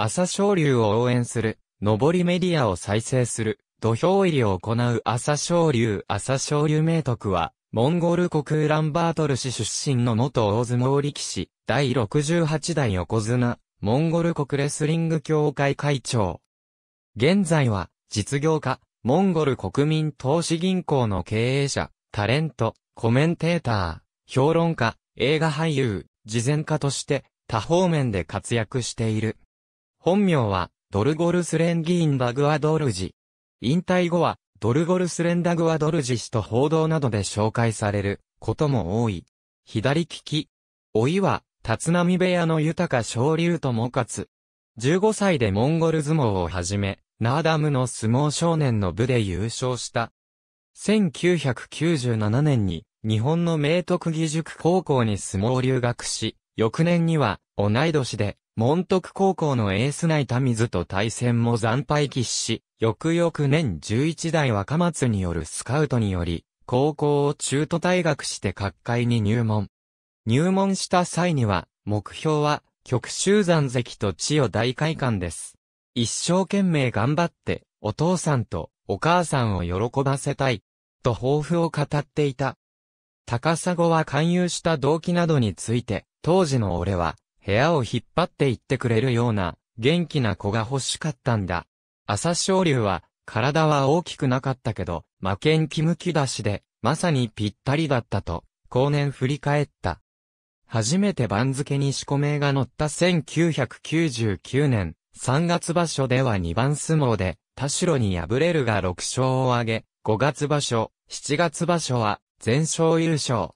朝昇龍を応援する、上りメディアを再生する、土俵入りを行う朝昇龍朝昇龍明徳は、モンゴル国ウランバートル市出身の元大相撲力士、第68代横綱、モンゴル国レスリング協会会長。現在は、実業家、モンゴル国民投資銀行の経営者、タレント、コメンテーター、評論家、映画俳優、事前家として、多方面で活躍している。本名は、ドルゴルスレンギーン・ダグアドルジ。引退後は、ドルゴルスレンダグアドルジ氏と報道などで紹介されることも多い。左利き。老いは、立浪部屋の豊か昇竜ともかつ。15歳でモンゴル相撲をはじめ、ナーダムの相撲少年の部で優勝した。1997年に、日本の明徳義塾高校に相撲留学し、翌年には、同い年で、門徳高校のエース内田水と対戦も惨敗喫し、翌々年11代若松によるスカウトにより、高校を中途退学して各界に入門。入門した際には、目標は、極州山関と千代大会館です。一生懸命頑張って、お父さんとお母さんを喜ばせたい、と抱負を語っていた。高砂は勧誘した動機などについて、当時の俺は、部屋を引っ張って行ってくれるような、元気な子が欲しかったんだ。朝青龍は、体は大きくなかったけど、魔剣気むき出しで、まさにぴったりだったと、後年振り返った。初めて番付に四股名が乗った1999年、3月場所では2番相撲で、田代に敗れるが6勝を挙げ、5月場所、7月場所は、全勝優勝。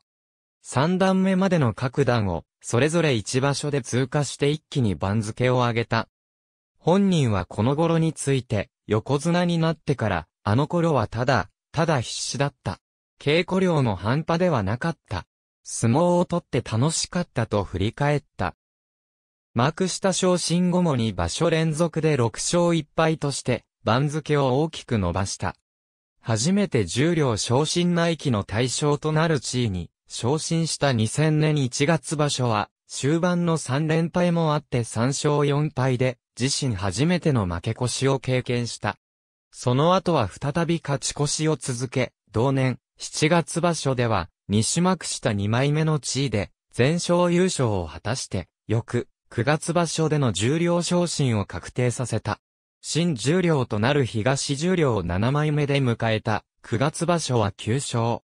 3段目までの各段を、それぞれ一場所で通過して一気に番付を上げた。本人はこの頃について、横綱になってから、あの頃はただ、ただ必死だった。稽古量も半端ではなかった。相撲を取って楽しかったと振り返った。幕下昇進後もに場所連続で6勝1敗として、番付を大きく伸ばした。初めて重量昇進内期の対象となる地位に、昇進した2000年1月場所は、終盤の3連敗もあって3勝4敗で、自身初めての負け越しを経験した。その後は再び勝ち越しを続け、同年、7月場所では、西幕下2枚目の地位で、全勝優勝を果たして、翌、9月場所での重量昇進を確定させた。新重量となる東重量を7枚目で迎えた、9月場所は9勝。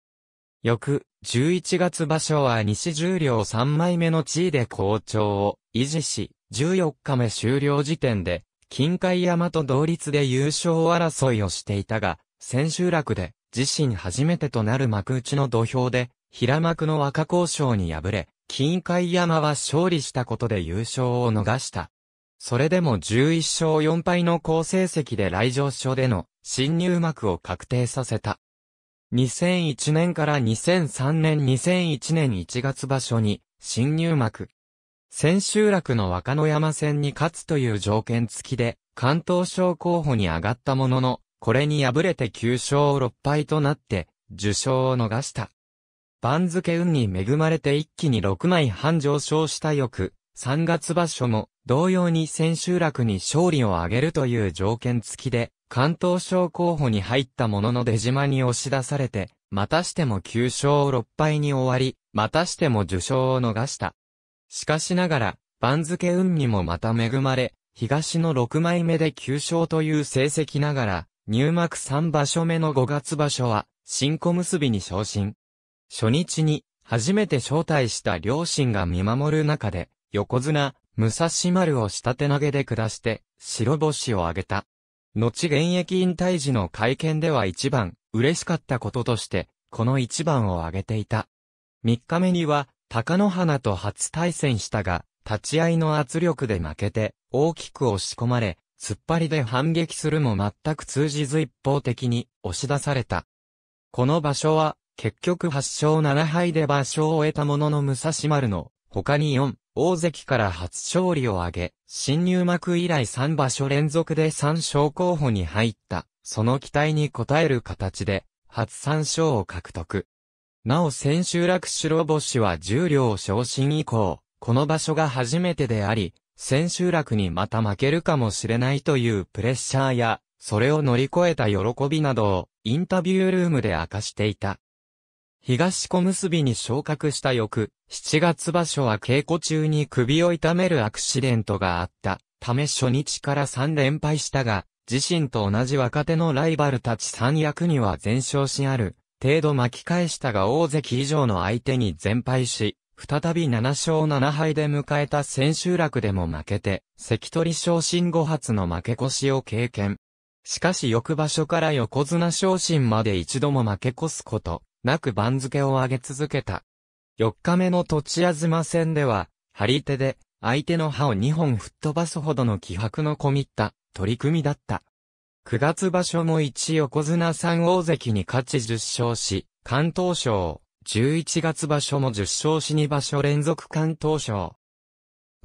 翌、11月場所は西十両3枚目の地位で好調を維持し、14日目終了時点で、近海山と同率で優勝争いをしていたが、千秋楽で、自身初めてとなる幕内の土俵で、平幕の若交渉に敗れ、近海山は勝利したことで優勝を逃した。それでも11勝4敗の好成績で来場所での新入幕を確定させた。2001年から2003年2001年1月場所に新入幕。千秋楽の若野山戦に勝つという条件付きで関東省候補に上がったものの、これに敗れて9勝6敗となって受賞を逃した。番付運に恵まれて一気に6枚半上昇した翌、3月場所も同様に千秋楽に勝利を挙げるという条件付きで関東省候補に入ったものの出島に押し出されて、またしても9勝6敗に終わり、またしても受賞を逃した。しかしながら、番付運にもまた恵まれ、東の6枚目で9勝という成績ながら、入幕3場所目の5月場所は、新小結に昇進。初日に、初めて招待した両親が見守る中で、横綱、武蔵丸を下手投げで下して、白星を挙げた。後現役引退時の会見では一番嬉しかったこととして、この一番を挙げていた。三日目には、高野花と初対戦したが、立ち合いの圧力で負けて、大きく押し込まれ、突っ張りで反撃するも全く通じず一方的に押し出された。この場所は、結局8勝7敗で場所を終えたものの武蔵丸の、他に4、大関から初勝利を挙げ、新入幕以来3場所連続で3勝候補に入った、その期待に応える形で、初3勝を獲得。なお千秋楽白星は十両昇進以降、この場所が初めてであり、千秋楽にまた負けるかもしれないというプレッシャーや、それを乗り越えた喜びなどをインタビュールームで明かしていた。東小結に昇格した翌、7月場所は稽古中に首を痛めるアクシデントがあった。ため初日から3連敗したが、自身と同じ若手のライバルたち三役には全勝しある。程度巻き返したが大関以上の相手に全敗し、再び7勝7敗で迎えた千秋楽でも負けて、関取昇進後発の負け越しを経験。しかし翌場所から横綱昇進まで一度も負け越すことなく番付を上げ続けた。4日目の土地あずま戦では、張り手で相手の歯を2本吹っ飛ばすほどの気迫の込みった取り組みだった。9月場所も1横綱三大関に勝ち10勝し、関東賞。11月場所も10勝し2場所連続関東賞。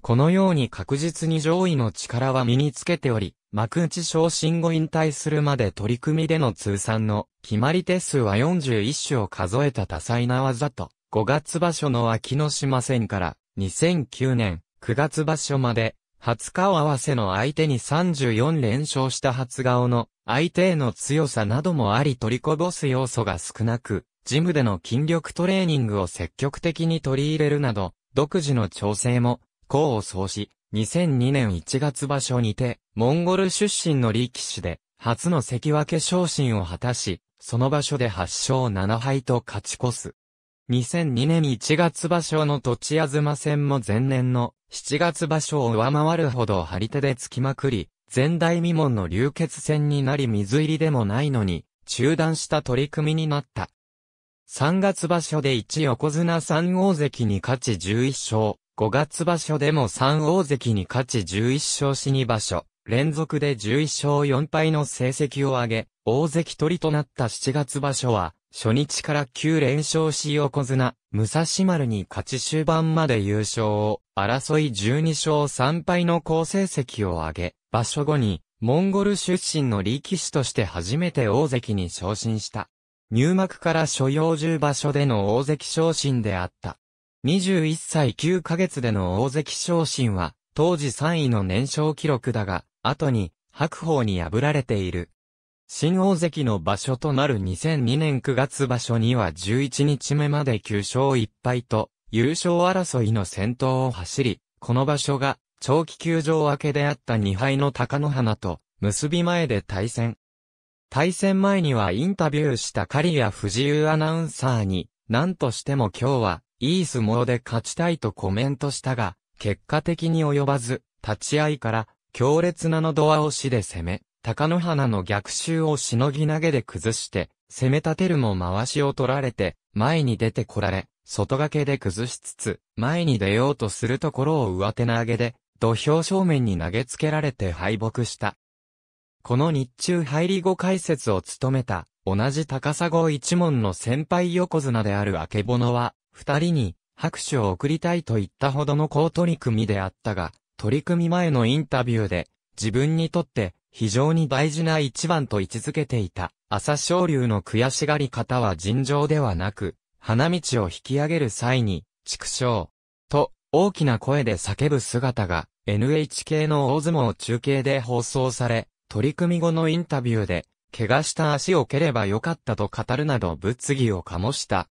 このように確実に上位の力は身につけており、幕内昇進後引退するまで取り組みでの通算の決まり手数は41種を数えた多彩な技と、5月場所の秋の島戦から、2009年9月場所まで、初顔合わせの相手に34連勝した初顔の相手への強さなどもあり取りこぼす要素が少なく、ジムでの筋力トレーニングを積極的に取り入れるなど、独自の調整も、功を奏し、2002年1月場所にて、モンゴル出身の力士で、初の関脇昇進を果たし、その場所で8勝7敗と勝ち越す。2002年1月場所の土地東戦も前年の7月場所を上回るほど張り手でつきまくり、前代未聞の流血戦になり水入りでもないのに、中断した取り組みになった。3月場所で1横綱3大関に勝ち11勝、5月場所でも3大関に勝ち11勝し2場所、連続で11勝4敗の成績を挙げ、大関取りとなった7月場所は、初日から9連勝し横綱、武蔵丸に勝ち終盤まで優勝を、争い12勝3敗の好成績を挙げ、場所後に、モンゴル出身の力士として初めて大関に昇進した。入幕から所要10場所での大関昇進であった。21歳9ヶ月での大関昇進は、当時3位の年少記録だが、後に白鵬に破られている。新大関の場所となる2002年9月場所には11日目まで9勝1敗と、優勝争いの先頭を走り、この場所が長期休場明けであった2敗の高野花と結び前で対戦。対戦前にはインタビューした狩谷藤井アナウンサーに、何としても今日はいい相撲で勝ちたいとコメントしたが、結果的に及ばず、立ち合いから強烈なのドア押しで攻め、高野花の逆襲をしのぎ投げで崩して、攻め立てるも回しを取られて、前に出てこられ、外掛けで崩しつつ、前に出ようとするところを上手投げで、土俵正面に投げつけられて敗北した。この日中入り後解説を務めた、同じ高砂一門の先輩横綱である明けぼのは、二人に拍手を送りたいと言ったほどの好取り組みであったが、取り組み前のインタビューで、自分にとって非常に大事な一番と位置づけていた、朝青龍の悔しがり方は尋常ではなく、花道を引き上げる際に、畜生、と大きな声で叫ぶ姿が、NHK の大相撲中継で放送され、取り組み後のインタビューで、怪我した足を蹴ればよかったと語るなど物議を醸した。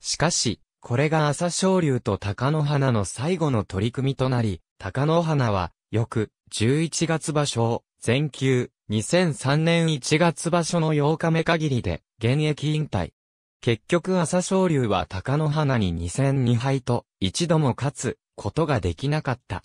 しかし、これが朝青龍と鷹の花の最後の取り組みとなり、高野花は、翌、11月場所、全休、2003年1月場所の8日目限りで、現役引退。結局朝青龍は高野花に2戦2敗と、一度も勝つ、ことができなかった。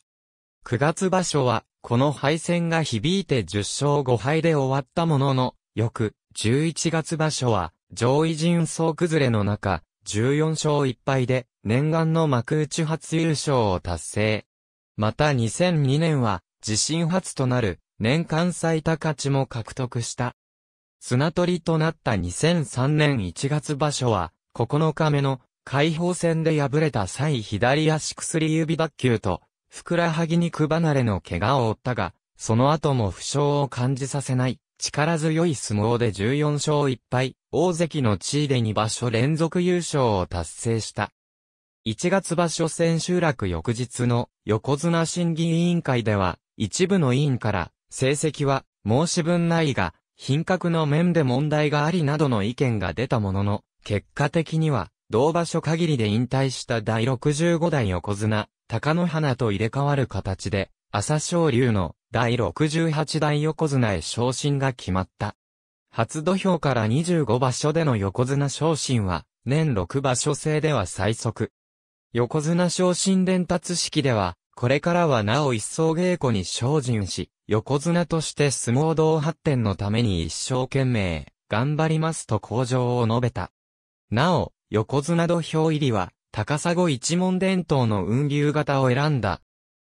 9月場所は、この敗戦が響いて10勝5敗で終わったものの、翌、11月場所は、上位陣総崩れの中、14勝1敗で、念願の幕内初優勝を達成。また2002年は、自身初となる、年間最多勝ちも獲得した。砂取りとなった2003年1月場所は、9日目の解放戦で敗れた際左足薬指脱臼と、ふくらはぎ肉離れの怪我を負ったが、その後も負傷を感じさせない、力強い相撲で14勝1敗、大関の地位で2場所連続優勝を達成した。1月場所千秋楽翌日の横綱審議委員会では、一部の委員から、成績は申し分ないが、品格の面で問題がありなどの意見が出たものの、結果的には、同場所限りで引退した第65代横綱、高野花と入れ替わる形で、朝昇龍の第68代横綱へ昇進が決まった。初土俵から25場所での横綱昇進は、年6場所制では最速。横綱昇進伝達式では、これからはなお一層稽古に精進し、横綱として相撲道発展のために一生懸命、頑張りますと向上を述べた。なお、横綱土俵入りは、高砂一門伝統の雲流型を選んだ。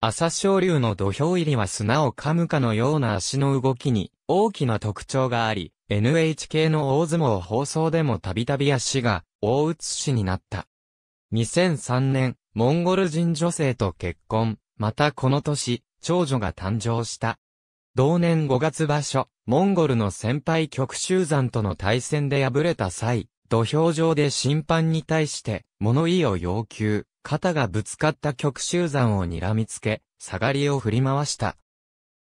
朝青龍の土俵入りは砂を噛むかのような足の動きに大きな特徴があり、NHK の大相撲放送でもたびたび足が大写しになった。2003年、モンゴル人女性と結婚、またこの年、長女が誕生した。同年5月場所、モンゴルの先輩極州山との対戦で敗れた際、土俵上で審判に対して、物言いを要求、肩がぶつかった極州山を睨みつけ、下がりを振り回した。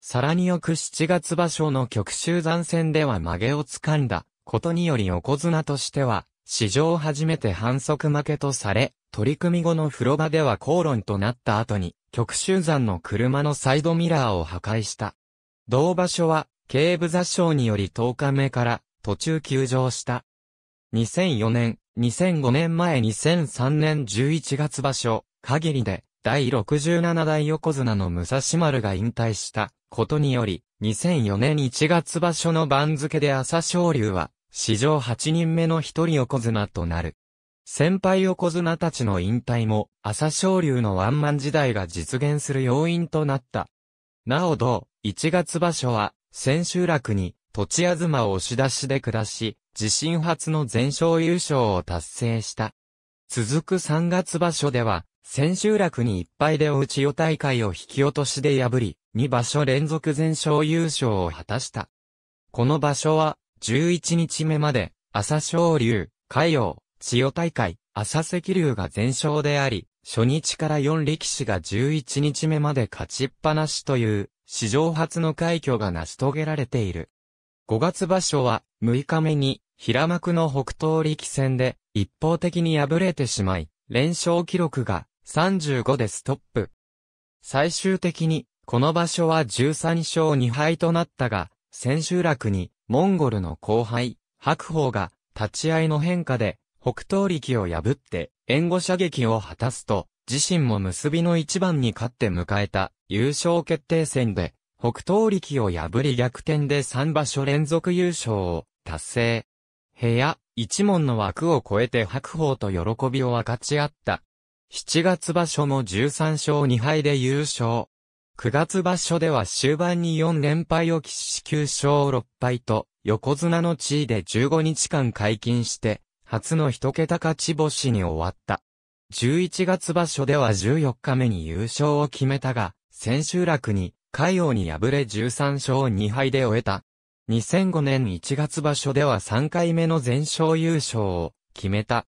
さらに翌7月場所の極州山戦では曲げをつかんだ、ことにより横綱としては、史上初めて反則負けとされ、取り組み後の風呂場では口論となった後に、極集山の車のサイドミラーを破壊した。同場所は、警部座礁により10日目から途中休場した。2004年、2005年前2003年11月場所、限りで、第67代横綱の武蔵丸が引退したことにより、2004年1月場所の番付で朝青龍は、史上8人目の一人横綱となる。先輩横綱たちの引退も、朝青龍のワンマン時代が実現する要因となった。なお同、1月場所は、千秋楽に、土地東を押し出しで下し、自身初の全勝優勝を達成した。続く3月場所では、千秋楽に1敗でおうち大会を引き落としで破り、2場所連続全勝優勝を果たした。この場所は、11日目まで、朝昇竜、海洋、千代大会、朝赤竜が全勝であり、初日から4力士が11日目まで勝ちっぱなしという、史上初の快挙が成し遂げられている。5月場所は、6日目に、平幕の北東力戦で、一方的に敗れてしまい、連勝記録が、35でストップ。最終的に、この場所は13勝2敗となったが、千秋楽に、モンゴルの後輩、白鵬が、立ち合いの変化で、北東力を破って、援護射撃を果たすと、自身も結びの一番に勝って迎えた、優勝決定戦で、北東力を破り逆転で3場所連続優勝を達成。部屋、一門の枠を超えて白鵬と喜びを分かち合った。7月場所も13勝2敗で優勝。9月場所では終盤に4連敗を喫し9勝6敗と、横綱の地位で15日間解禁して、初の一桁勝ち星に終わった。11月場所では14日目に優勝を決めたが、千秋楽に、海王に敗れ13勝2敗で終えた。2005年1月場所では3回目の全勝優勝を決めた。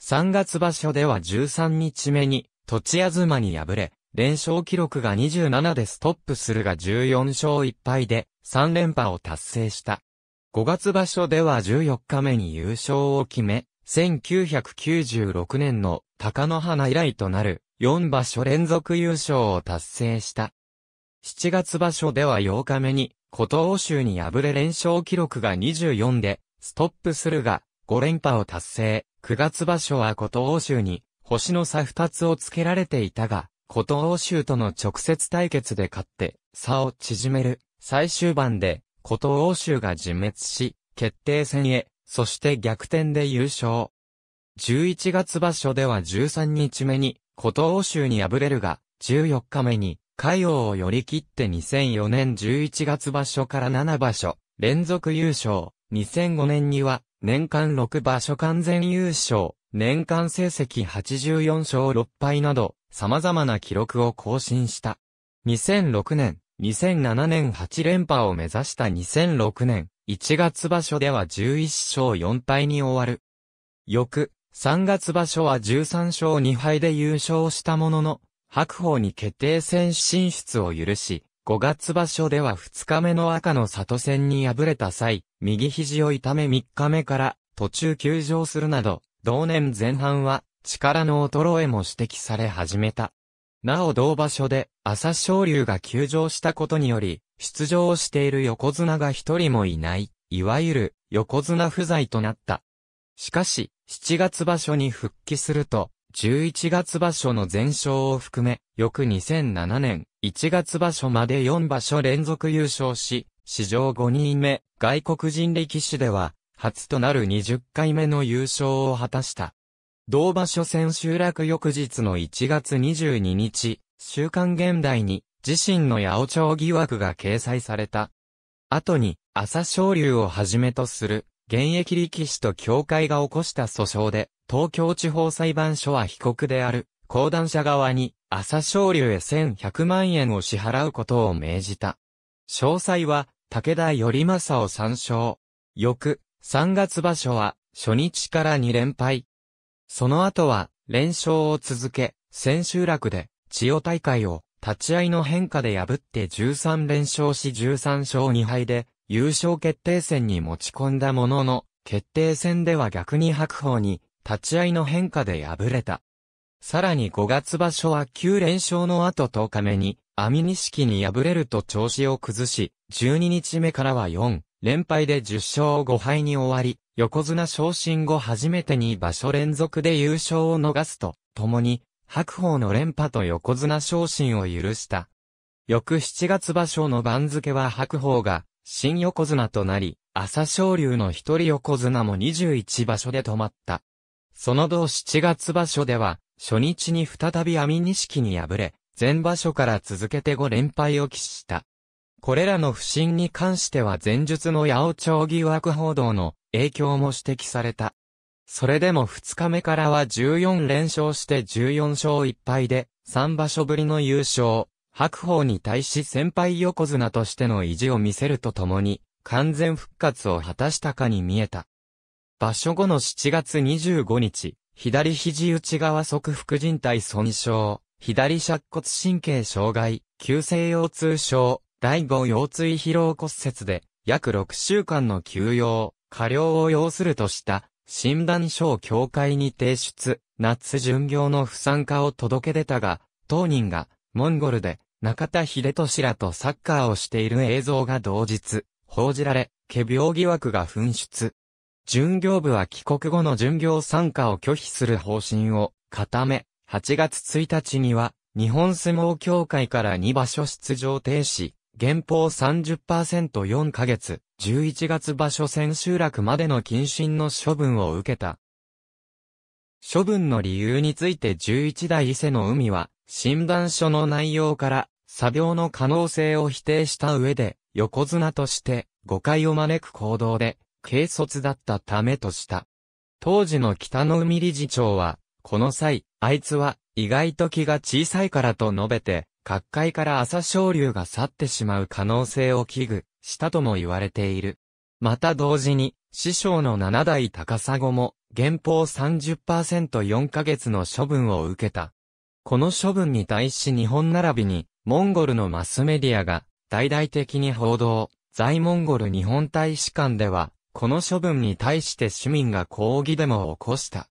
3月場所では13日目に、土地東に敗れ、連勝記録が27でストップするが14勝1敗で3連覇を達成した。5月場所では14日目に優勝を決め、1996年の高野花以来となる4場所連続優勝を達成した。7月場所では8日目に、古欧州に敗れ連勝記録が24で、ストップするが、5連覇を達成。9月場所は古欧州に、星の差2つをつけられていたが、古都欧州との直接対決で勝って、差を縮める。最終盤で、古都欧州が自滅し、決定戦へ、そして逆転で優勝。11月場所では13日目に、古都欧州に敗れるが、14日目に、海王を寄り切って2004年11月場所から7場所、連続優勝。2005年には、年間6場所完全優勝、年間成績84勝6敗など、様々な記録を更新した。2006年、2007年8連覇を目指した2006年、1月場所では11勝4敗に終わる。翌、3月場所は13勝2敗で優勝したものの、白鵬に決定戦進出を許し、5月場所では2日目の赤の里戦に敗れた際、右肘を痛め3日目から途中休場するなど、同年前半は力の衰えも指摘され始めた。なお同場所で、朝昇龍が休場したことにより、出場をしている横綱が一人もいない、いわゆる、横綱不在となった。しかし、7月場所に復帰すると、11月場所の全勝を含め、翌2007年、1月場所まで4場所連続優勝し、史上5人目、外国人力士では、初となる20回目の優勝を果たした。同場所選集落翌日の1月22日、週刊現代に自身の八百長疑惑が掲載された。後に、朝昇龍をはじめとする、現役力士と協会が起こした訴訟で、東京地方裁判所は被告である、講談社側に、朝昇龍へ1100万円を支払うことを命じた。詳細は、武田頼政を参照。翌、3月場所は、初日から2連敗。その後は、連勝を続け、千秋楽で、千代大会を、立ち合いの変化で破って13連勝し13勝2敗で、優勝決定戦に持ち込んだものの、決定戦では逆に白鵬に、立ち合いの変化で敗れた。さらに5月場所は9連勝の後10日目に、網錦に敗れると調子を崩し、12日目からは4連敗で10勝5敗に終わり、横綱昇進後初めてに場所連続で優勝を逃すと、共に、白鵬の連覇と横綱昇進を許した。翌7月場所の番付は白鵬が、新横綱となり、朝昇龍の一人横綱も21場所で止まった。その同7月場所では、初日に再び網錦に敗れ、前場所から続けて5連敗を喫した。これらの不振に関しては前述の八百町疑惑報道の影響も指摘された。それでも2日目からは14連勝して14勝1敗で、3場所ぶりの優勝、白鵬に対し先輩横綱としての意地を見せるとともに、完全復活を果たしたかに見えた。場所後の7月25日、左肘内側側副靭帯損傷、左尺骨神経障害、急性腰痛症、第5腰椎疲労骨折で、約6週間の休養、過料を要するとした、診断書を協会に提出、夏巡業の不参加を届け出たが、当人が、モンゴルで、中田秀俊らとサッカーをしている映像が同日、報じられ、毛病疑惑が噴出。巡業部は帰国後の巡業参加を拒否する方針を固め、8月1日には、日本相撲協会から2場所出場停止、減俸30%、4ヶ月、11月場所千秋楽までの謹慎の処分を受けた。処分の理由について11代伊勢の海は、診断書の内容から、作病の可能性を否定した上で、横綱として、誤解を招く行動で、軽率だったためとした。当時の北の海理事長は、この際、あいつは、意外と気が小さいからと述べて、各界から朝昇流が去ってしまう可能性を危惧、したとも言われている。また同時に、師匠の七代高砂も、原俸 30%4 ヶ月の処分を受けた。この処分に対し日本並びに、モンゴルのマスメディアが、大々的に報道、在モンゴル日本大使館では、この処分に対して市民が抗議デモを起こした。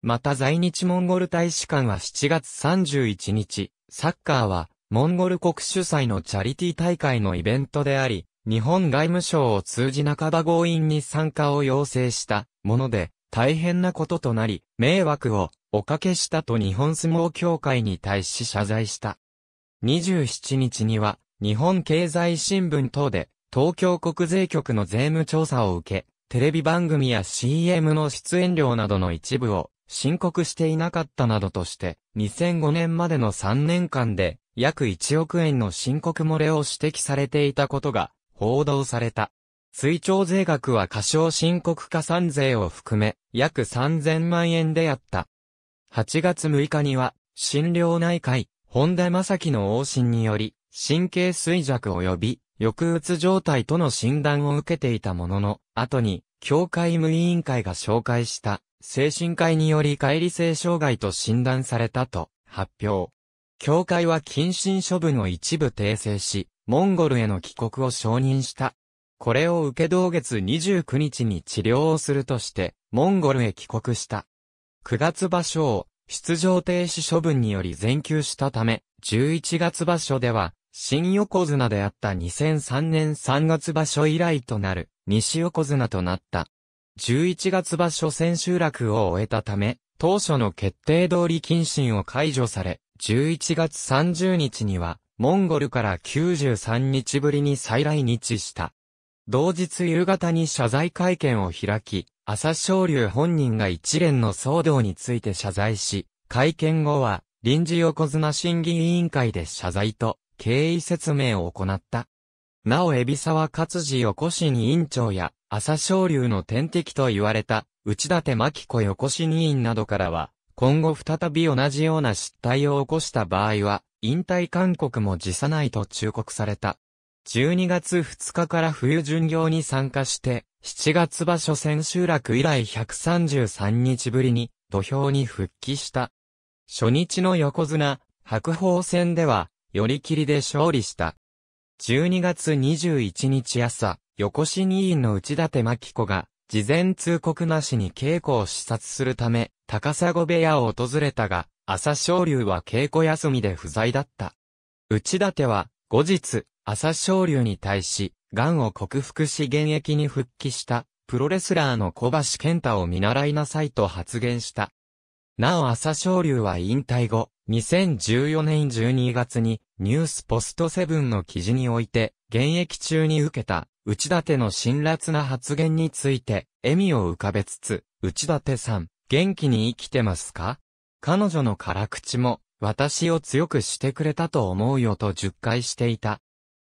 また在日モンゴル大使館は7月31日、サッカーは、モンゴル国主催のチャリティ大会のイベントであり、日本外務省を通じ半ば強引に参加を要請したもので、大変なこととなり、迷惑をおかけしたと日本相撲協会に対し謝罪した。27日には、日本経済新聞等で、東京国税局の税務調査を受け、テレビ番組や CM の出演料などの一部を申告していなかったなどとして、2005年までの3年間で、約1億円の申告漏れを指摘されていたことが報道された。追徴税額は過少申告加算税を含め、約3000万円であった。8月6日には、診療内科医、本田正樹の往診により、神経衰弱及び、抑うつ状態との診断を受けていたものの、後に、教会無委員会が紹介した、精神科医により乖離性障害と診断されたと発表。教会は謹慎処分を一部訂正し、モンゴルへの帰国を承認した。これを受け同月29日に治療をするとして、モンゴルへ帰国した。9月場所を出場停止処分により全休したため、11月場所では、新横綱であった2003年3月場所以来となる、西横綱となった。11月場所千秋楽を終えたため、当初の決定通り謹慎を解除され、11月30日には、モンゴルから93日ぶりに再来日した。同日夕方に謝罪会見を開き、朝青龍本人が一連の騒動について謝罪し、会見後は、臨時横綱審議委員会で謝罪と、経緯説明を行った。なお、海老沢勝次横に委員長や、朝青龍の天敵と言われた、内立真紀子横に委員などからは、今後再び同じような失態を起こした場合は、引退勧告も辞さないと忠告された。12月2日から冬巡業に参加して、7月場所千秋楽以来133日ぶりに土俵に復帰した。初日の横綱、白鵬戦では、寄り切りで勝利した。12月21日朝、横新2員の内立真子が、事前通告なしに稽古を視察するため、高砂部屋を訪れたが、朝青龍は稽古休みで不在だった。内立は、後日、朝青龍に対し、癌を克服し現役に復帰した、プロレスラーの小橋健太を見習いなさいと発言した。なお朝青龍は引退後、2014年12月に、ニュースポストセブンの記事において、現役中に受けた、内立の辛辣な発言について、笑みを浮かべつつ、内立さん、元気に生きてますか彼女の辛口も、私を強くしてくれたと思うよと10回していた。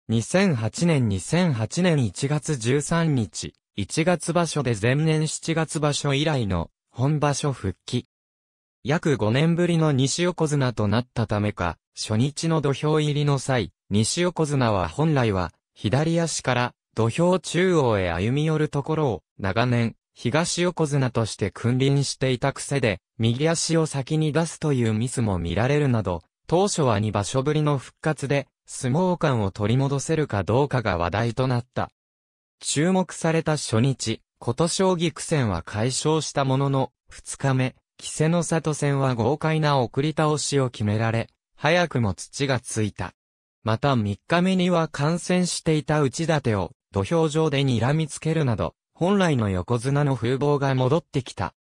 2008年2008年1月13日、1月場所で前年7月場所以来の本場所復帰。約5年ぶりの西横綱となったためか、初日の土俵入りの際、西横綱は本来は、左足から土俵中央へ歩み寄るところを、長年、東横綱として君臨していた癖で、右足を先に出すというミスも見られるなど、当初は2場所ぶりの復活で、相撲感を取り戻せるかどうかが話題となった。注目された初日、琴将棋苦戦は解消したものの、2日目、稀勢の里戦は豪快な送り倒しを決められ、早くも土がついた。また3日目には感染していた内立を土俵上で睨みつけるなど、本来の横綱の風貌が戻ってきた。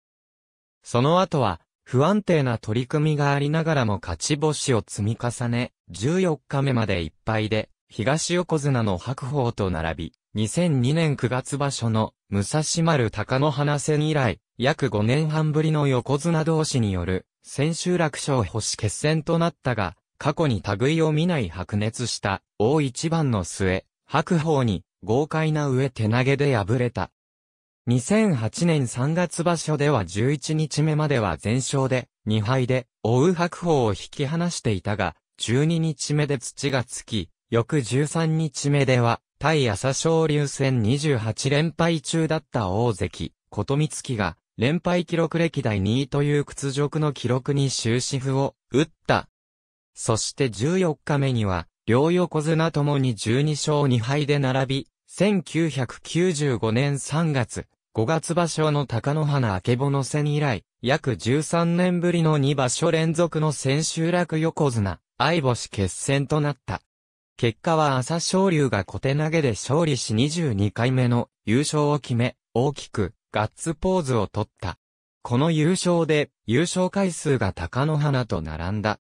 その後は、不安定な取り組みがありながらも勝ち星を積み重ね、14日目までいっぱいで、東横綱の白鵬と並び、2002年9月場所の武蔵丸高野花戦以来、約5年半ぶりの横綱同士による、千秋楽勝星決戦となったが、過去に類を見ない白熱した、大一番の末、白鵬に、豪快な上手投げで敗れた。2008年3月場所では11日目までは全勝で、2敗で、追う白鵬を引き離していたが、12日目で土がつき、翌13日目では、対朝青龍戦28連敗中だった大関、琴光月が、連敗記録歴代2位という屈辱の記録に終止符を打った。そして14日目には、両横綱ともに12勝2敗で並び、1995年3月、5月場所の高野花明けぼの戦以来、約13年ぶりの2場所連続の千秋楽横綱、相星決戦となった。結果は朝昇龍が小手投げで勝利し22回目の優勝を決め、大きくガッツポーズを取った。この優勝で優勝回数が高野花と並んだ。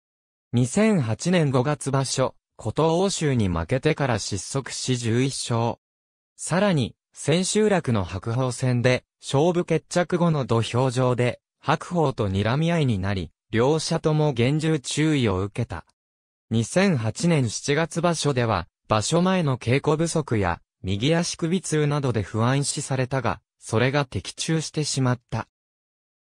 2008年5月場所、古都欧州に負けてから失速し11勝。さらに、千秋楽の白鵬戦で、勝負決着後の土俵上で、白鵬と睨み合いになり、両者とも厳重注意を受けた。2008年7月場所では、場所前の稽古不足や、右足首痛などで不安視されたが、それが的中してしまった。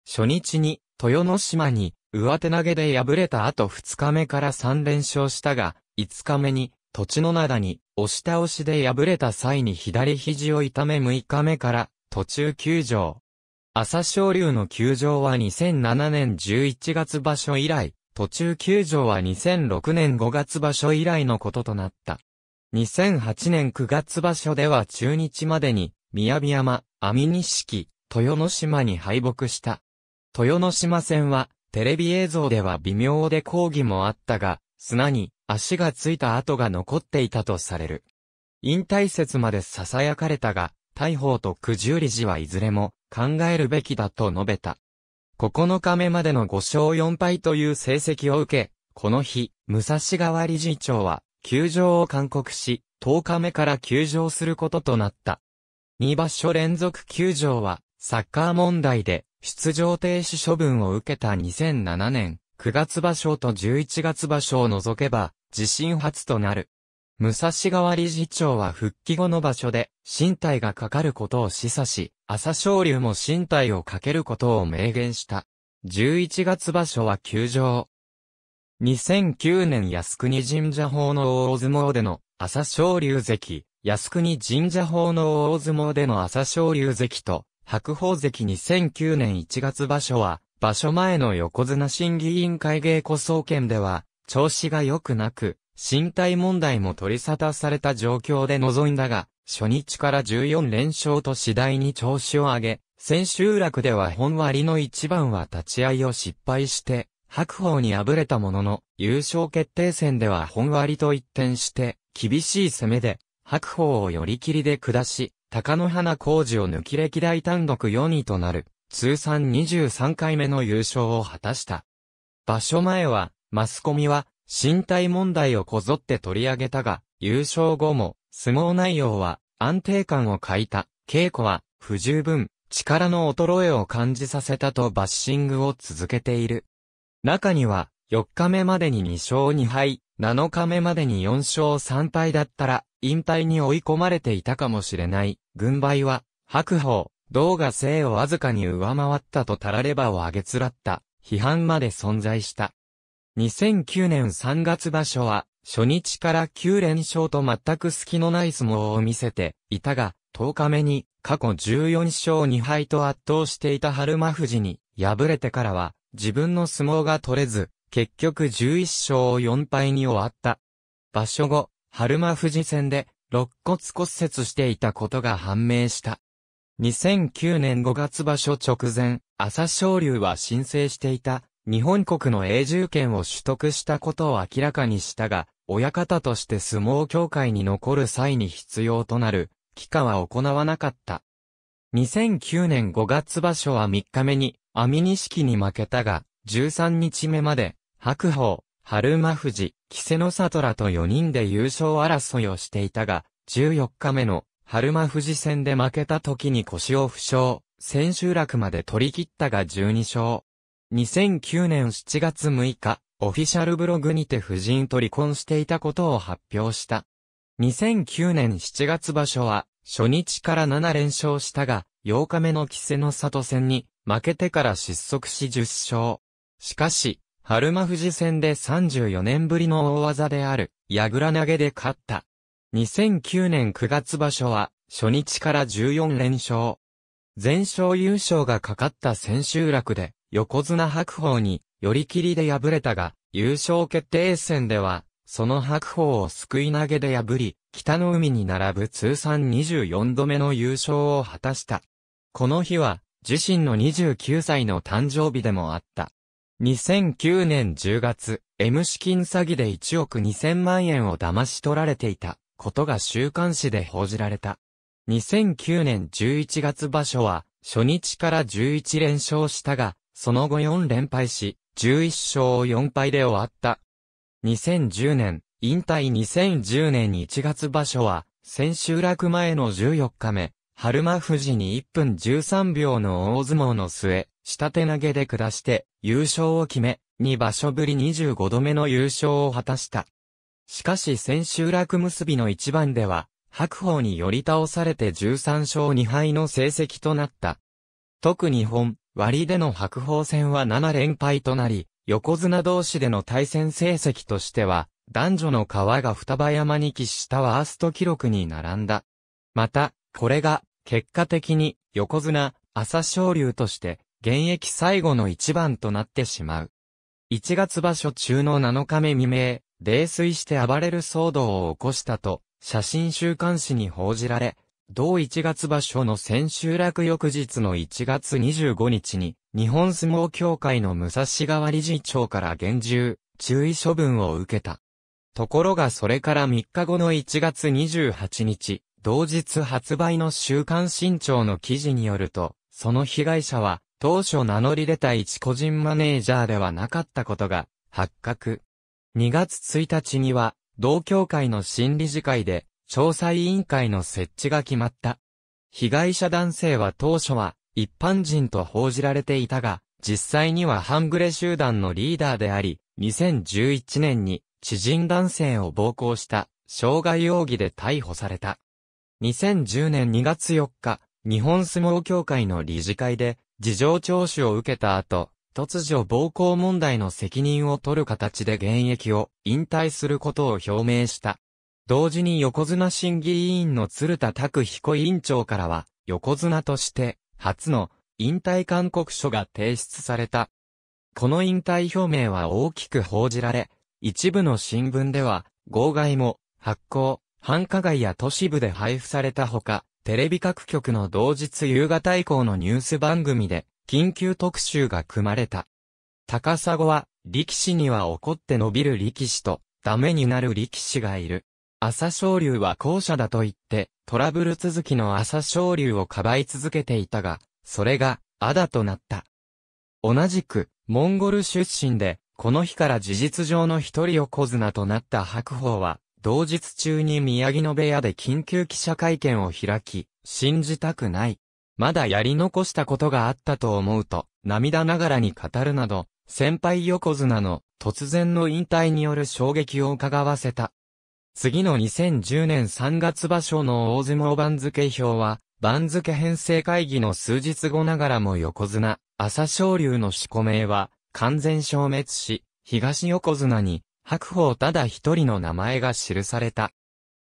初日に、豊ノ島に、上手投げで敗れた後2日目から3連勝したが、5日目に、土地の灘に、押し倒しで敗れた際に左肘を痛め6日目から途中休場。朝青龍の休場は2007年11月場所以来、途中休場は2006年5月場所以来のこととなった。2008年9月場所では中日までに、宮城山、網錦、豊ノ島に敗北した。豊ノ島戦は、テレビ映像では微妙で抗議もあったが、砂に、足がついた跡が残っていたとされる。引退説まで囁かれたが、大砲と九十里寺はいずれも考えるべきだと述べた。9日目までの5勝4敗という成績を受け、この日、武蔵川理事長は、休場を勧告し、10日目から休場することとなった。2場所連続休場は、サッカー問題で、出場停止処分を受けた2007年、9月場所と11月場所を除けば、自身初となる。武蔵川理事長は復帰後の場所で、身体がかかることを示唆し、朝昇龍も身体をかけることを明言した。11月場所は休場。2009年靖国神社法の大相撲での朝昇龍関、靖国神社法の大相撲での朝昇龍関と白鵬関2009年1月場所は場所前の横綱審議委員会稽古総研では、調子が良くなく、身体問題も取り沙汰された状況で臨んだが、初日から14連勝と次第に調子を上げ、千秋楽では本割の一番は立ち合いを失敗して、白鵬に敗れたものの、優勝決定戦では本割と一転して、厳しい攻めで、白鵬を寄り切りで下し、高野花工事を抜き歴代単独4位となる。通算23回目の優勝を果たした。場所前は、マスコミは、身体問題をこぞって取り上げたが、優勝後も、相撲内容は、安定感を欠いた、稽古は、不十分、力の衰えを感じさせたとバッシングを続けている。中には、4日目までに2勝2敗、7日目までに4勝3敗だったら、引退に追い込まれていたかもしれない。軍配は、白鵬、動画性をわずかに上回ったとタラレバを上げつらった批判まで存在した。2009年3月場所は、初日から9連勝と全く隙のない相撲を見せていたが、10日目に過去14勝2敗と圧倒していた春馬富士に敗れてからは、自分の相撲が取れず、結局11勝4敗に終わった。場所後、春馬富士戦で、肋骨骨折していたことが判明した。2009年5月場所直前、朝昇龍は申請していた日本国の永住権を取得したことを明らかにしたが、親方として相撲協会に残る際に必要となる、期間は行わなかった。2009年5月場所は3日目に、網錦に負けたが、13日目まで、白鵬、春馬富士、稀勢の里らと4人で優勝争いをしていたが、14日目の春間富士戦で負けた時に腰を負傷、千秋楽まで取り切ったが12勝。2009年7月6日、オフィシャルブログにて夫人と離婚していたことを発表した。2009年7月場所は、初日から7連勝したが、8日目の稀勢の里戦に、負けてから失速し10勝。しかし、春間富士戦で34年ぶりの大技である、矢倉投げで勝った。2009年9月場所は、初日から14連勝。全勝優勝がかかった千秋楽で、横綱白鵬に、寄り切りで敗れたが、優勝決定戦では、その白鵬を救い投げで破り、北の海に並ぶ通算24度目の優勝を果たした。この日は、自身の29歳の誕生日でもあった。2009年10月、M 資金詐欺で1億2000万円を騙し取られていた。ことが週刊誌で報じられた。2009年11月場所は、初日から11連勝したが、その後4連敗し、11勝4敗で終わった。2010年、引退2010年1月場所は、千秋楽前の14日目、春馬富士に1分13秒の大相撲の末、下手投げで下して、優勝を決め、2場所ぶり25度目の優勝を果たした。しかし千秋楽結びの一番では、白鵬に寄り倒されて13勝2敗の成績となった。特に本、割での白鵬戦は7連敗となり、横綱同士での対戦成績としては、男女の川が双葉山に喫したワースト記録に並んだ。また、これが、結果的に、横綱、朝昇龍として、現役最後の一番となってしまう。1月場所中の7日目未明、泥酔して暴れる騒動を起こしたと、写真週刊誌に報じられ、同1月場所の千秋楽翌日の1月25日に、日本相撲協会の武蔵川理事長から厳重、注意処分を受けた。ところがそれから3日後の1月28日、同日発売の週刊新潮の記事によると、その被害者は、当初名乗り出た一個人マネージャーではなかったことが、発覚。2月1日には、同協会の新理事会で、調査委員会の設置が決まった。被害者男性は当初は、一般人と報じられていたが、実際には半グレ集団のリーダーであり、2011年に知人男性を暴行した傷害容疑で逮捕された。2010年2月4日、日本相撲協会の理事会で事情聴取を受けた後、突如暴行問題の責任を取る形で現役を引退することを表明した。同時に横綱審議委員の鶴田拓彦委員長からは、横綱として初の引退勧告書が提出された。この引退表明は大きく報じられ、一部の新聞では、号外も発行、繁華街や都市部で配布されたほか、テレビ各局の同日夕方以降のニュース番組で緊急特集が組まれた。高砂は、力士には怒って伸びる力士と、ダメになる力士がいる。朝青龍は後者だと言って、トラブル続きの朝青龍をかばい続けていたが、それが、あだとなった。同じく、モンゴル出身で、この日から事実上の一人横綱となった白鵬は、同日中に宮城野部屋で緊急記者会見を開き、信じたくない。まだやり残したことがあったと思うと、涙ながらに語るなど、先輩横綱の突然の引退による衝撃を伺わせた。次の2010年3月場所の大相撲番付表は、番付編成会議の数日後ながらも横綱、朝昇龍の四股名は、完全消滅し、東横綱に、白鵬ただ一人の名前が記された。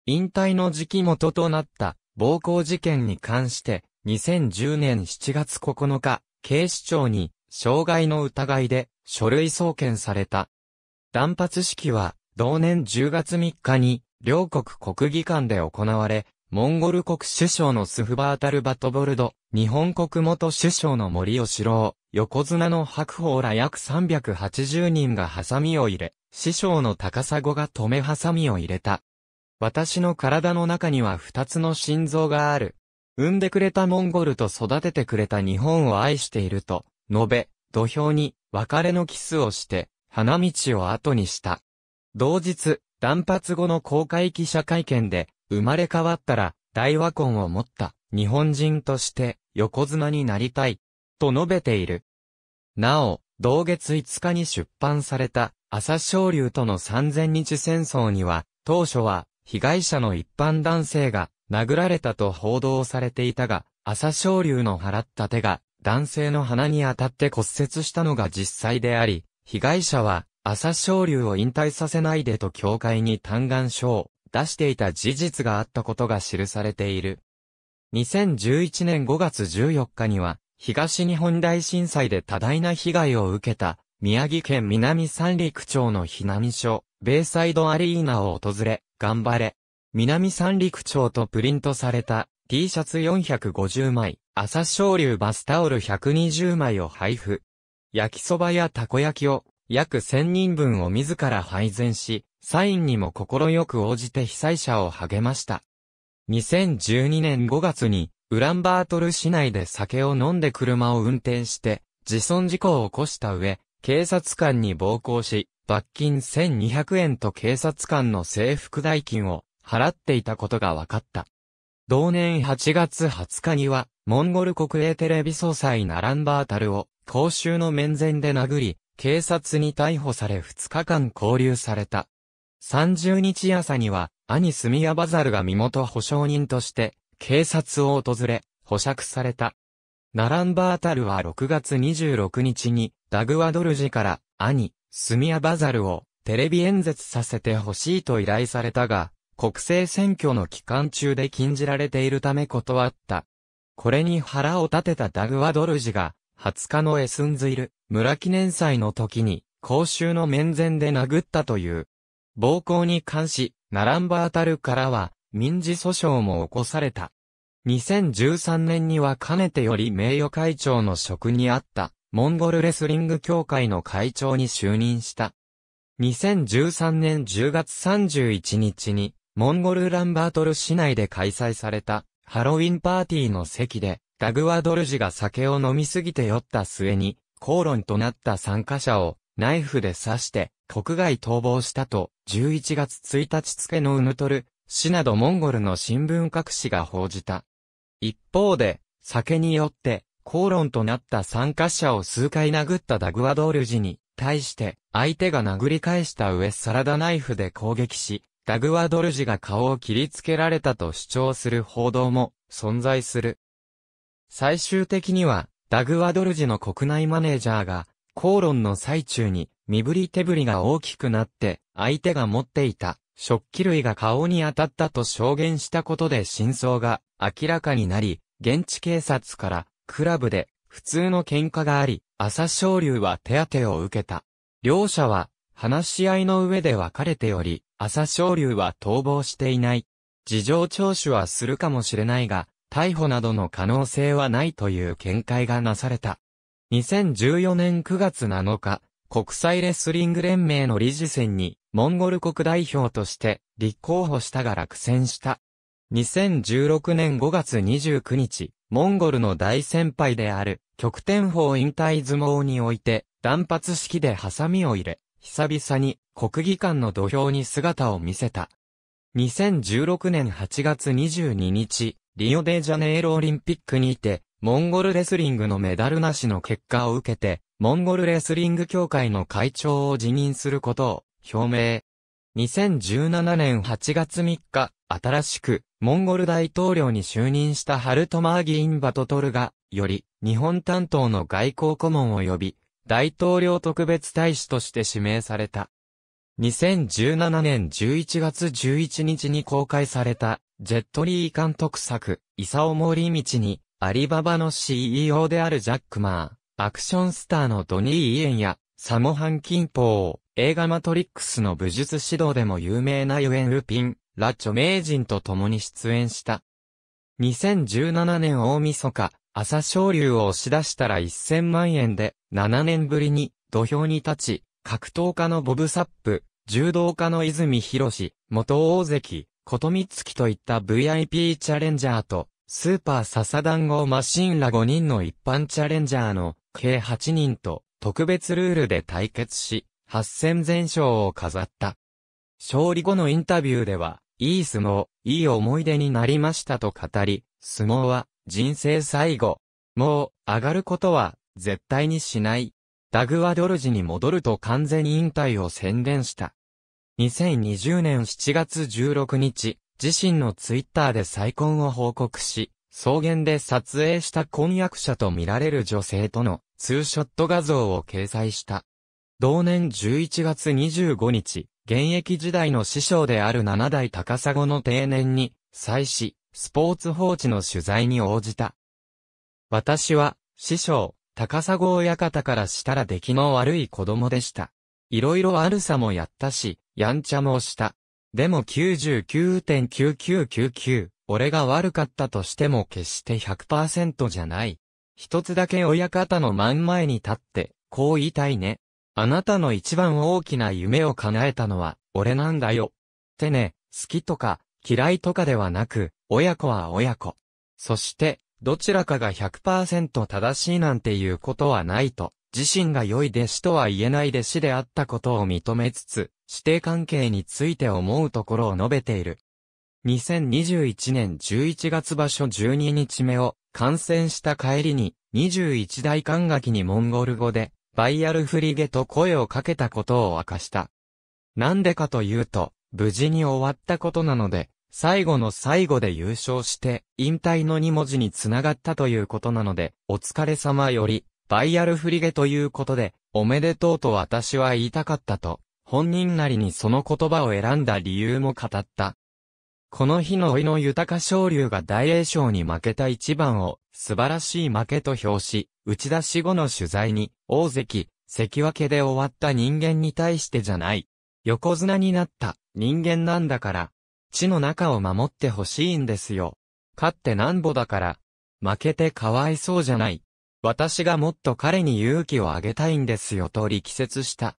引退の時期元となった、暴行事件に関して、2010年7月9日、警視庁に、傷害の疑いで、書類送検された。断髪式は、同年10月3日に、両国国技館で行われ、モンゴル国首相のスフバータルバトボルド、日本国元首相の森吉郎、横綱の白鵬ら約380人がハサミを入れ、師匠の高砂が止めハサミを入れた。私の体の中には二つの心臓がある。産んでくれたモンゴルと育ててくれた日本を愛していると、述べ、土俵に別れのキスをして、花道を後にした。同日、断髪後の公開記者会見で、生まれ変わったら、大和婚を持った日本人として横綱になりたい、と述べている。なお、同月5日に出版された朝青龍との三千日戦争には、当初は被害者の一般男性が殴られたと報道されていたが、朝青龍の払った手が男性の鼻に当たって骨折したのが実際であり、被害者は朝青龍を引退させないでと教会に嘆願書を出していた事実があったことが記されている。2011年5月14日には、東日本大震災で多大な被害を受けた、宮城県南三陸町の避難所、ベイサイドアリーナを訪れ、頑張れ、南三陸町とプリントされた T シャツ450枚、朝昇流バスタオル120枚を配布。焼きそばやたこ焼きを約1000人分を自ら配膳し、サインにも心よく応じて被災者を励ました。2012年5月に、ウランバートル市内で酒を飲んで車を運転して、自損事故を起こした上、警察官に暴行し、罰金1200円と警察官の制服代金を払っていたことが分かった。同年8月20日には、モンゴル国営テレビ総裁ナランバータルを公衆の面前で殴り、警察に逮捕され2日間拘留された。30日朝には、兄スミヤバザルが身元保証人として、警察を訪れ、保釈された。ナランバータルは6月26日に、ダグワドルジから、兄、スミヤバザルを、テレビ演説させてほしいと依頼されたが、国政選挙の期間中で禁じられているため断った。これに腹を立てたダグワドルジが、20日のエスンズイル、村記念祭の時に、公衆の面前で殴ったという。暴行に関し、ナランバータルからは、民事訴訟も起こされた。2013年にはかねてより名誉会長の職にあった、モンゴルレスリング協会の会長に就任した。2013年10月31日に、モンゴルランバートル市内で開催されたハロウィンパーティーの席で、ダグワドルジが酒を飲みすぎて酔った末に、口論となった参加者をナイフで刺して国外逃亡したと、11月1日付のウヌトル、市などモンゴルの新聞各紙が報じた。一方で、酒によって口論となった参加者を数回殴ったダグワドルジに対して、相手が殴り返した上サラダナイフで攻撃し、ダグワドルジが顔を切りつけられたと主張する報道も存在する。最終的には、ダグワドルジの国内マネージャーが、口論の最中に、身振り手振りが大きくなって、相手が持っていた食器類が顔に当たったと証言したことで真相が明らかになり、現地警察からクラブで普通の喧嘩があり、朝青龍は手当てを受けた。両者は話し合いの上で別れており、朝青龍は逃亡していない。事情聴取はするかもしれないが、逮捕などの可能性はないという見解がなされた。2014年9月7日、国際レスリング連盟の理事選に、モンゴル国代表として立候補したが落選した。2016年5月29日、モンゴルの大先輩である、極天砲引退相撲において、断髪式でハサミを入れ、久々に国技館の土俵に姿を見せた。2016年8月22日、リオデジャネイロオリンピックにて、モンゴルレスリングのメダルなしの結果を受けて、モンゴルレスリング協会の会長を辞任することを表明。2017年8月3日、新しく、モンゴル大統領に就任したハルトマーギインバトトルが、より、日本担当の外交顧問を呼び、大統領特別大使として指名された。2017年11月11日に公開された、ジェットリー監督作、イサオモリミチに、アリババの CEO であるジャックマー、アクションスターのドニー・イエンや、サモハン・キンポー、映画マトリックスの武術指導でも有名なユエン・ルピン、ラ・著名人と共に出演した。2017年大晦日、朝昇龍を押し出したら1000万円で、7年ぶりに土俵に立ち、格闘家のボブサップ、柔道家の泉博士、元大関、琴光月といった VIP チャレンジャーと、スーパー笹団子マシンら5人の一般チャレンジャーの計8人と特別ルールで対決し、8戦全勝を飾った。勝利後のインタビューでは、いい相撲、いい思い出になりましたと語り、相撲は人生最後。もう、上がることは、絶対にしない。ダグはドルジに戻ると完全引退を宣言した。2020年7月16日、自身のツイッターで再婚を報告し、草原で撮影した婚約者と見られる女性とのツーショット画像を掲載した。同年11月25日、現役時代の師匠である七代高砂の定年に、再死。スポーツ報知の取材に応じた。私は、師匠、高砂親方からしたら出来の悪い子供でした。いろいろ悪さもやったし、やんちゃもした。でも99.9999、俺が悪かったとしても決して100%じゃない。一つだけ親方の真ん前に立って、こう言いたいね。あなたの一番大きな夢を叶えたのは、俺なんだよ。てね、好きとか、嫌いとかではなく、親子は親子。そして、どちらかが100%正しいなんていうことはないと、自身が良い弟子とは言えない弟子であったことを認めつつ、師弟関係について思うところを述べている。2021年11月場所12日目を、観戦した帰りに、21代管楽にモンゴル語で、バイアルフリゲと声をかけたことを明かした。なんでかというと、無事に終わったことなので、最後の最後で優勝して、引退の2文字につながったということなので、お疲れ様より、バイアルフリゲということで、おめでとうと私は言いたかったと、本人なりにその言葉を選んだ理由も語った。この日の老いの豊昇龍が大栄翔に負けた一番を、素晴らしい負けと表し、打ち出し後の取材に、大関、関脇で終わった人間に対してじゃない。横綱になった、人間なんだから、地の中を守ってほしいんですよ。勝ってなんぼだから、負けてかわいそうじゃない。私がもっと彼に勇気をあげたいんですよと力説した。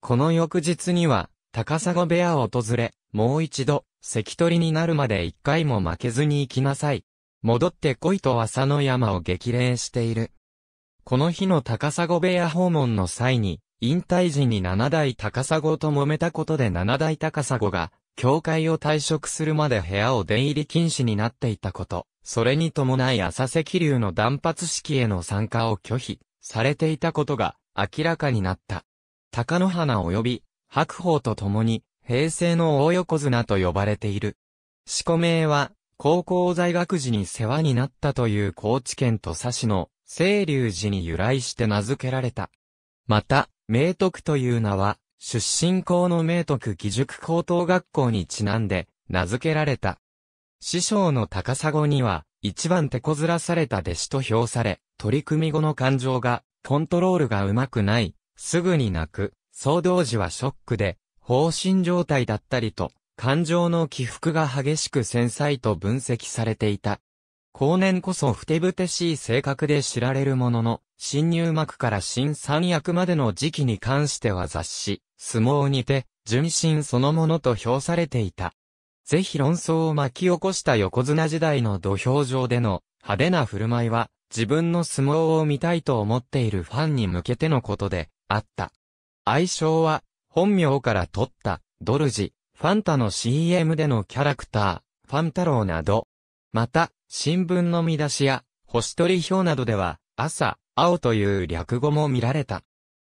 この翌日には、高砂部屋を訪れ、もう一度、関取になるまで一回も負けずに行きなさい。戻って来いと朝の山を激励している。この日の高砂部屋訪問の際に、引退時に七代高砂と揉めたことで七代高砂が、教会を退職するまで部屋を出入り禁止になっていたこと、それに伴い浅瀬気流の断髪式への参加を拒否、されていたことが明らかになった。高野花及び白鵬と共に平成の大横綱と呼ばれている。四個名は高校在学時に世話になったという高知県土佐市の清流寺に由来して名付けられた。また、明徳という名は、出身校の明徳義塾高等学校にちなんで、名付けられた。師匠の高砂には、一番手こずらされた弟子と評され、取り組み後の感情が、コントロールがうまくない、すぐに泣く、騒動時はショックで、放心状態だったりと、感情の起伏が激しく繊細と分析されていた。後年こそふてぶてしい性格で知られるものの、新入幕から新三役までの時期に関しては雑誌、相撲にて、純真そのものと評されていた。ぜひ論争を巻き起こした横綱時代の土俵上での派手な振る舞いは、自分の相撲を見たいと思っているファンに向けてのことで、あった。愛称は、本名から取った、ドルジ、ファンタの CM でのキャラクター、ファン太郎など。また、新聞の見出しや、星取り表などでは、朝、青という略語も見られた。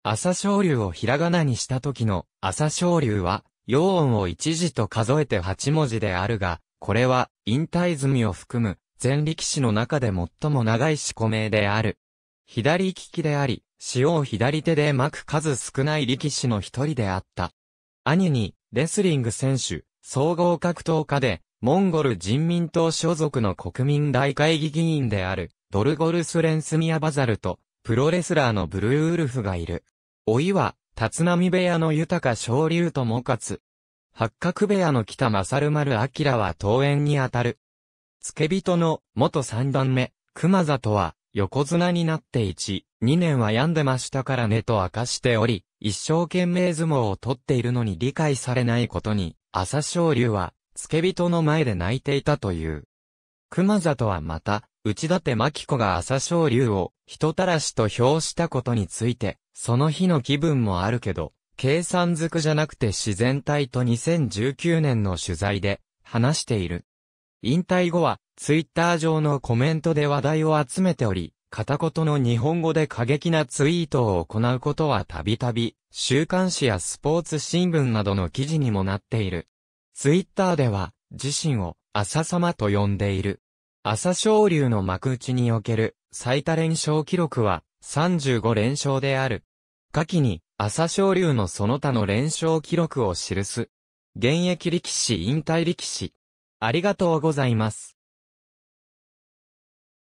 朝昇竜をひらがなにした時の朝昇竜は、陽音を一字と数えて八文字であるが、これは、引退済みを含む、前力士の中で最も長い四個名である。左利きであり、塩を左手で巻く数少ない力士の一人であった。兄に、レスリング選手、総合格闘家で、モンゴル人民党所属の国民大会議議員である、ドルゴルス・レンスミア・バザルと、プロレスラーのブルーウルフがいる。おいは、立浪部屋の豊昇龍ともかつ。八角部屋の北正丸明は登園にあたる。付け人の元三段目、熊里は横綱になって一、二年は病んでましたからねと明かしており、一生懸命相撲を取っているのに理解されないことに、朝昇龍は付け人の前で泣いていたという。熊里はまた、内立牧子が朝青龍を人たらしと評したことについて、その日の気分もあるけど、計算づくじゃなくて自然体と2019年の取材で話している。引退後は、ツイッター上のコメントで話題を集めており、片言の日本語で過激なツイートを行うことはたびたび、週刊誌やスポーツ新聞などの記事にもなっている。ツイッターでは、自身を、朝様と呼んでいる。朝昇竜の幕内における、最多連勝記録は、35連勝である。下記に、朝昇竜のその他の連勝記録を記す。現役力士引退力士。ありがとうございます。